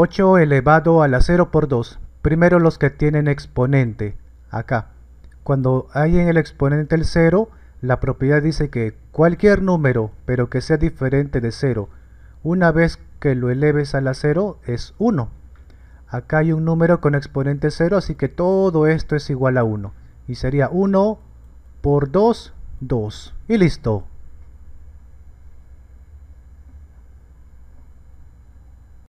8 elevado a la 0 por 2. Primero los que tienen exponente, acá. Cuando hay en el exponente el 0, la propiedad dice que cualquier número, pero que sea diferente de 0, una vez que lo eleves a la 0 es 1. Acá hay un número con exponente 0, así que todo esto es igual a 1. Y sería 1 por 2, 2. Y listo.